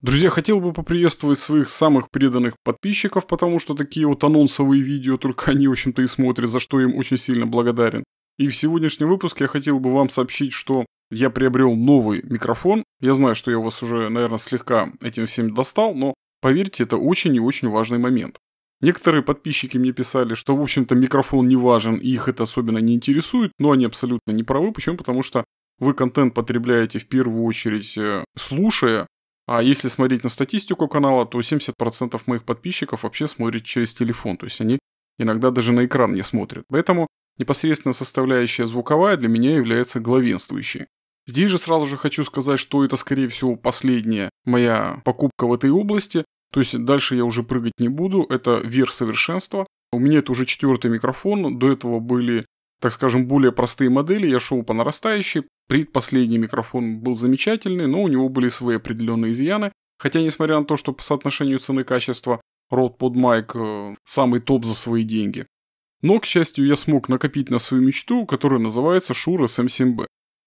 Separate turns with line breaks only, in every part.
Друзья, хотел бы поприветствовать своих самых преданных подписчиков, потому что такие вот анонсовые видео только они, в общем-то, и смотрят, за что я им очень сильно благодарен. И в сегодняшнем выпуске я хотел бы вам сообщить, что я приобрел новый микрофон. Я знаю, что я вас уже, наверное, слегка этим всем достал, но поверьте, это очень и очень важный момент. Некоторые подписчики мне писали, что, в общем-то, микрофон не важен, и их это особенно не интересует, но они абсолютно не правы. Почему? Потому что вы контент потребляете в первую очередь э, слушая, а если смотреть на статистику канала, то 70% моих подписчиков вообще смотрят через телефон, то есть они иногда даже на экран не смотрят. Поэтому непосредственно составляющая звуковая для меня является главенствующей. Здесь же сразу же хочу сказать, что это скорее всего последняя моя покупка в этой области, то есть дальше я уже прыгать не буду, это верх совершенства. У меня это уже четвертый микрофон, до этого были, так скажем, более простые модели, я шел по нарастающей, Предпоследний микрофон был замечательный, но у него были свои определенные изъяны, хотя несмотря на то, что по соотношению цены-качества Rode PodMic э, самый топ за свои деньги. Но, к счастью, я смог накопить на свою мечту, которая называется Шура с МСМБ.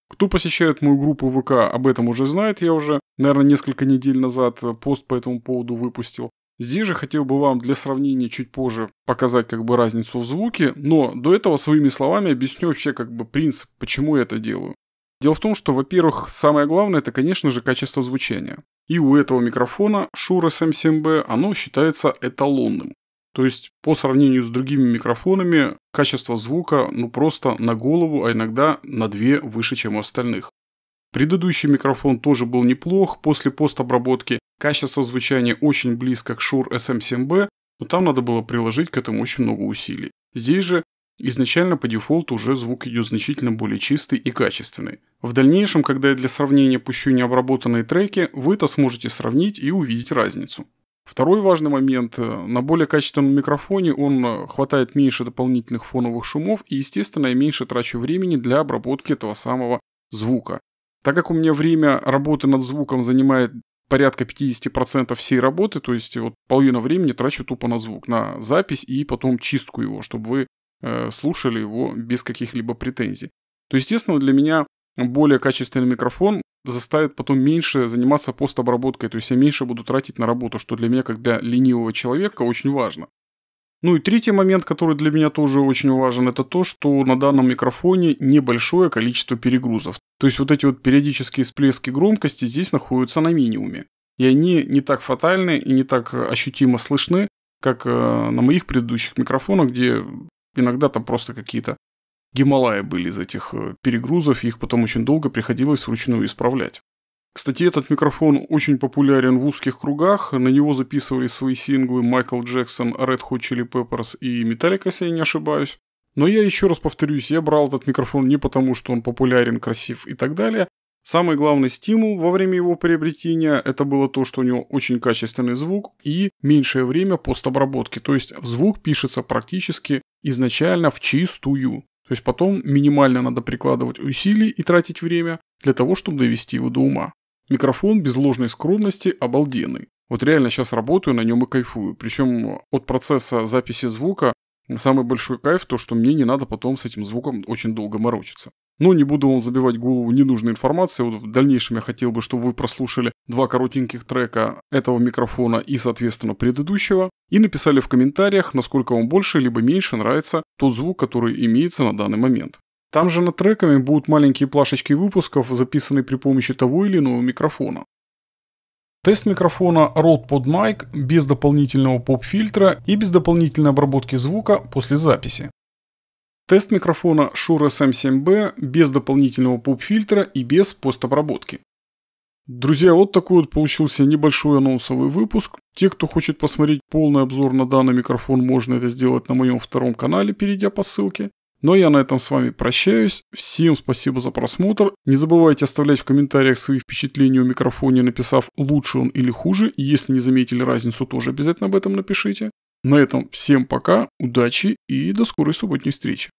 Кто посещает мою группу ВК, об этом уже знает, я уже, наверное, несколько недель назад пост по этому поводу выпустил. Здесь же хотел бы вам для сравнения чуть позже показать как бы разницу в звуке, но до этого своими словами объясню вообще как бы принцип, почему я это делаю. Дело в том, что, во-первых, самое главное это, конечно же, качество звучания. И у этого микрофона Shure SM7B оно считается эталонным. То есть по сравнению с другими микрофонами качество звука ну просто на голову, а иногда на две выше, чем у остальных. Предыдущий микрофон тоже был неплох после постобработки. Качество звучания очень близко к Shure SM7B, но там надо было приложить к этому очень много усилий. Здесь же Изначально по дефолту уже звук идет значительно более чистый и качественный. В дальнейшем, когда я для сравнения пущу необработанные треки, вы это сможете сравнить и увидеть разницу. Второй важный момент. На более качественном микрофоне он э, хватает меньше дополнительных фоновых шумов и, естественно, я меньше трачу времени для обработки этого самого звука. Так как у меня время работы над звуком занимает порядка 50% всей работы, то есть вот половина времени трачу тупо на звук, на запись и потом чистку его, чтобы вы Э, слушали его без каких-либо претензий. То, естественно, для меня более качественный микрофон заставит потом меньше заниматься постобработкой, то есть я меньше буду тратить на работу, что для меня, как для ленивого человека, очень важно. Ну и третий момент, который для меня тоже очень важен, это то, что на данном микрофоне небольшое количество перегрузов. То есть вот эти вот периодические всплески громкости здесь находятся на минимуме. И они не так фатальны и не так ощутимо слышны, как э, на моих предыдущих микрофонах, где Иногда там просто какие-то Гималаи были из этих э, перегрузов, их потом очень долго приходилось вручную исправлять. Кстати, этот микрофон очень популярен в узких кругах. На него записывали свои синглы Майкл Джексон, Red Hot Chili Peppers и Metallica, если я не ошибаюсь. Но я еще раз повторюсь, я брал этот микрофон не потому, что он популярен, красив и так далее, Самый главный стимул во время его приобретения это было то, что у него очень качественный звук и меньшее время постобработки. То есть звук пишется практически изначально в чистую. То есть потом минимально надо прикладывать усилий и тратить время для того, чтобы довести его до ума. Микрофон без ложной скромности обалденный. Вот реально сейчас работаю на нем и кайфую. Причем от процесса записи звука самый большой кайф то, что мне не надо потом с этим звуком очень долго морочиться. Но ну, не буду вам забивать голову ненужной информацией. Вот в дальнейшем я хотел бы, чтобы вы прослушали два коротеньких трека этого микрофона и, соответственно, предыдущего. И написали в комментариях, насколько вам больше либо меньше нравится тот звук, который имеется на данный момент. Там же над треками будут маленькие плашечки выпусков, записанные при помощи того или иного микрофона. Тест микрофона Rode PodMic без дополнительного поп-фильтра и без дополнительной обработки звука после записи. Тест микрофона Shure SM7B без дополнительного поп-фильтра и без постобработки. Друзья, вот такой вот получился небольшой анонсовый выпуск. Те, кто хочет посмотреть полный обзор на данный микрофон, можно это сделать на моем втором канале, перейдя по ссылке. Но ну а я на этом с вами прощаюсь. Всем спасибо за просмотр. Не забывайте оставлять в комментариях свои впечатления о микрофоне, написав лучше он или хуже. Если не заметили разницу, тоже обязательно об этом напишите. На этом всем пока, удачи и до скорой субботней встречи.